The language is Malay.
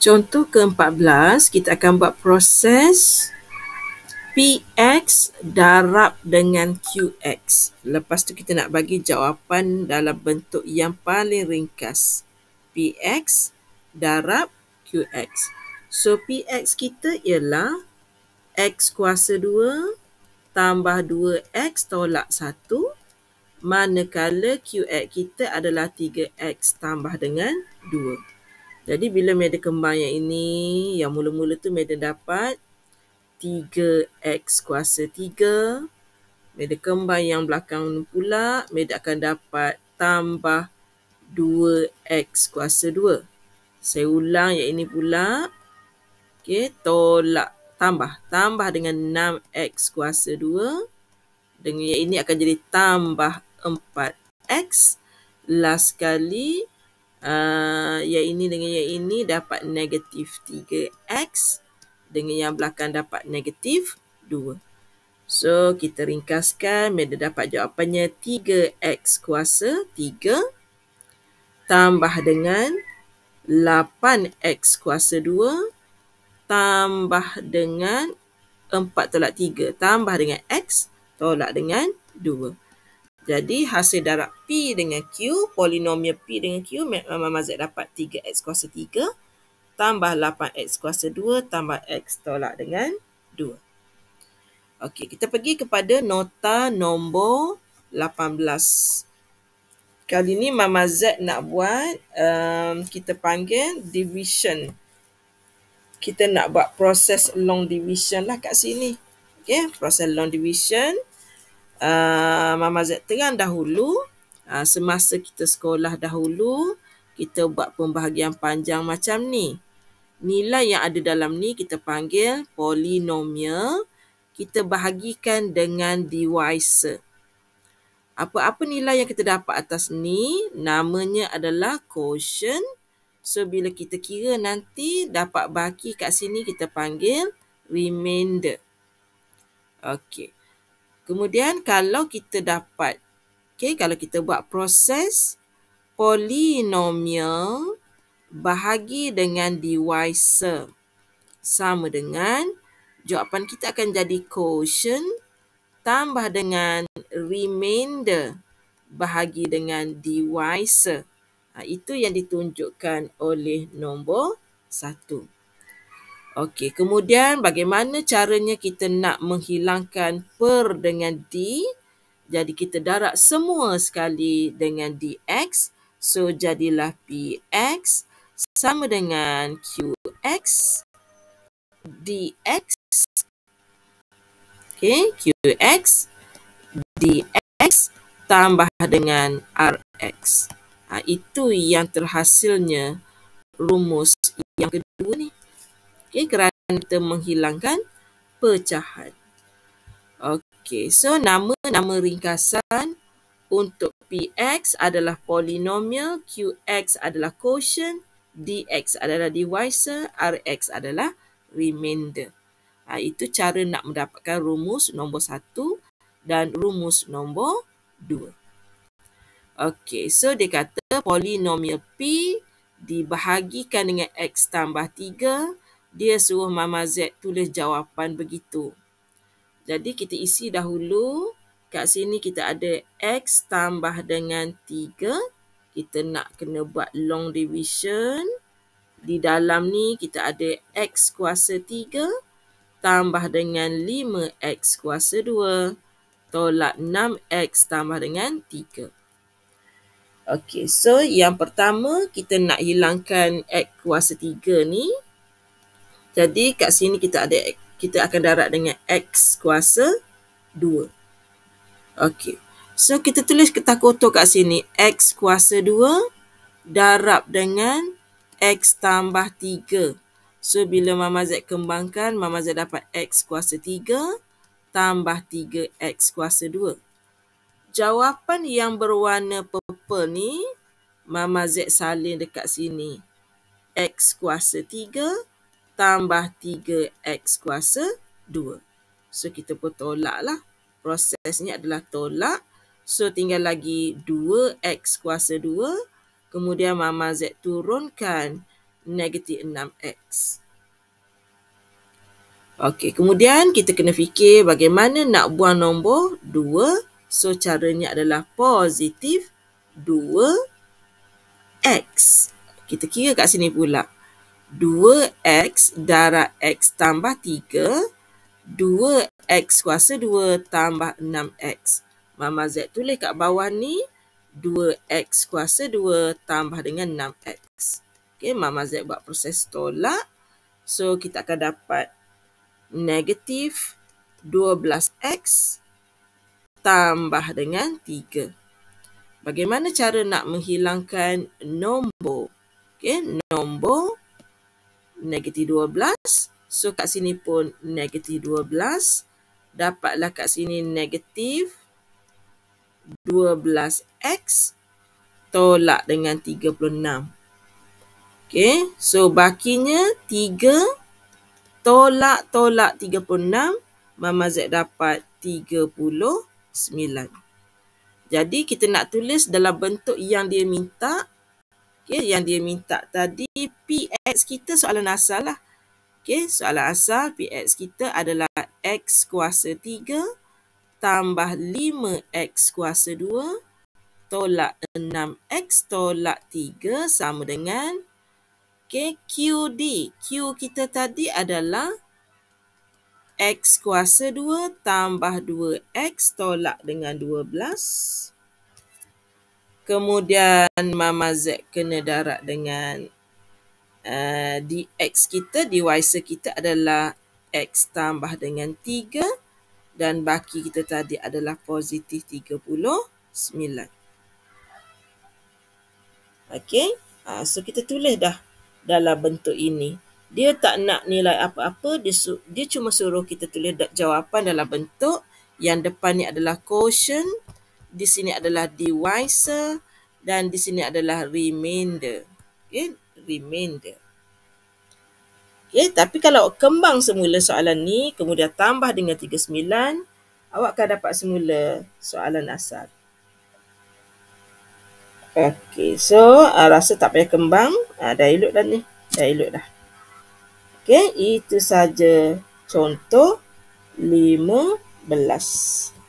Contoh ke-14, kita akan buat proses PX darab dengan QX. Lepas tu kita nak bagi jawapan dalam bentuk yang paling ringkas. PX darab QX. So PX kita ialah X kuasa 2 tambah 2X tolak 1 manakala QX kita adalah 3X tambah dengan 2. Jadi bila Meda kembang yang ini, yang mula-mula tu Meda dapat 3x kuasa 3. Meda kembang yang belakang pula, Meda akan dapat tambah 2x kuasa 2. Saya ulang yang ini pula. Okey, tolak. Tambah. Tambah dengan 6x kuasa 2. Dengan yang ini akan jadi tambah 4x. Last kali, Ah, yang ini dengan yang ini dapat negatif 3x dengan yang belakang dapat negatif 2. So kita ringkaskan, Meda dapat jawapannya 3x kuasa 3 tambah dengan 8x kuasa 2 tambah dengan 4 tolak 3 tambah dengan x tolak dengan 2. Jadi hasil darab P dengan Q, polinomial P dengan Q, uh, mama Z dapat 3X kuasa 3 tambah 8X kuasa 2 tambah X tolak dengan 2. Okey, kita pergi kepada nota nombor 18. Kali ni Mama Z nak buat, um, kita panggil division. Kita nak buat proses long division lah kat sini. Okey, proses long division uh, Mama Z terang dahulu uh, semasa kita sekolah dahulu kita buat pembahagian panjang macam ni. Nilai yang ada dalam ni kita panggil polinomial. Kita bahagikan dengan divisor. Apa-apa nilai yang kita dapat atas ni namanya adalah quotient. So bila kita kira nanti dapat baki kat sini kita panggil remainder. Okey. Kemudian kalau kita dapat, okay, kalau kita buat proses polinomial bahagi dengan divisor sama dengan jawapan kita akan jadi quotient tambah dengan remainder bahagi dengan divisor. Ha, itu yang ditunjukkan oleh nombor satu. Okey, kemudian bagaimana caranya kita nak menghilangkan per dengan d? Jadi kita darab semua sekali dengan dx. So jadilah px sama dengan qx dx. Okey, qx dx tambah dengan rx. Ha, itu yang terhasilnya rumus yang kedua ni. Okay, kerana kita menghilangkan pecahan. Okay, so nama-nama ringkasan untuk Px adalah polinomial, Qx adalah quotient, Dx adalah divisor, Rx adalah remainder. Ha, itu cara nak mendapatkan rumus nombor satu dan rumus nombor dua. Okay, so dia kata polinomial P dibahagikan dengan X tambah tiga, dia suruh Mama Z tulis jawapan begitu. Jadi kita isi dahulu. Kat sini kita ada X tambah dengan 3. Kita nak kena buat long division. Di dalam ni kita ada X kuasa 3 tambah dengan 5X kuasa 2. Tolak 6X tambah dengan 3. Okey, so yang pertama kita nak hilangkan X kuasa 3 ni. Jadi kat sini kita ada kita akan darab dengan x kuasa 2. Okey. So kita tulis kita kotor kat sini x kuasa 2 darab dengan x tambah 3. So bila mama Z kembangkan mama Z dapat x kuasa 3 tambah 3x kuasa 2. Jawapan yang berwarna purple ni mama Z salin dekat sini x kuasa 3 tambah 3x kuasa 2. So, kita pun lah. Prosesnya adalah tolak. So, tinggal lagi 2x kuasa 2. Kemudian Mama Z turunkan negatif 6x. Okey, kemudian kita kena fikir bagaimana nak buang nombor 2. So, caranya adalah positif 2x. Kita kira kat sini pula. 2x darab x tambah 3. 2x kuasa 2 tambah 6x. Mama Z tulis kat bawah ni. 2x kuasa 2 tambah dengan 6x. Okay, Mama Z buat proses tolak. So, kita akan dapat negatif 12x tambah dengan 3. Bagaimana cara nak menghilangkan nombor? Okay, nombor negatif 12. So kat sini pun negatif 12. Dapatlah kat sini negatif 12x tolak dengan 36. Okay. So bakinya 3 tolak-tolak 36. Mama Z dapat 39. Jadi kita nak tulis dalam bentuk yang dia minta okay, yang dia minta tadi px kita soalan asal lah. Okay, soalan asal px kita adalah x kuasa 3 tambah 5x kuasa 2 tolak 6x tolak 3 sama dengan okay, qd. Q kita tadi adalah x kuasa 2 tambah 2x tolak dengan 12. Kemudian Mama Z kena darat dengan uh, eh, DX kita, divisor kita adalah X tambah dengan 3 dan baki kita tadi adalah positif 39. Okey, uh, so kita tulis dah dalam bentuk ini. Dia tak nak nilai apa-apa, dia, dia cuma suruh kita tulis jawapan dalam bentuk yang depan ni adalah quotient di sini adalah divisor dan di sini adalah remainder. Okay, remainder. Okay, tapi kalau kembang semula soalan ni, kemudian tambah dengan 39, awak akan dapat semula soalan asal. Okay, so uh, rasa tak payah kembang. Uh, dah elok dah ni. Dah elok dah. Okay, itu saja contoh 15.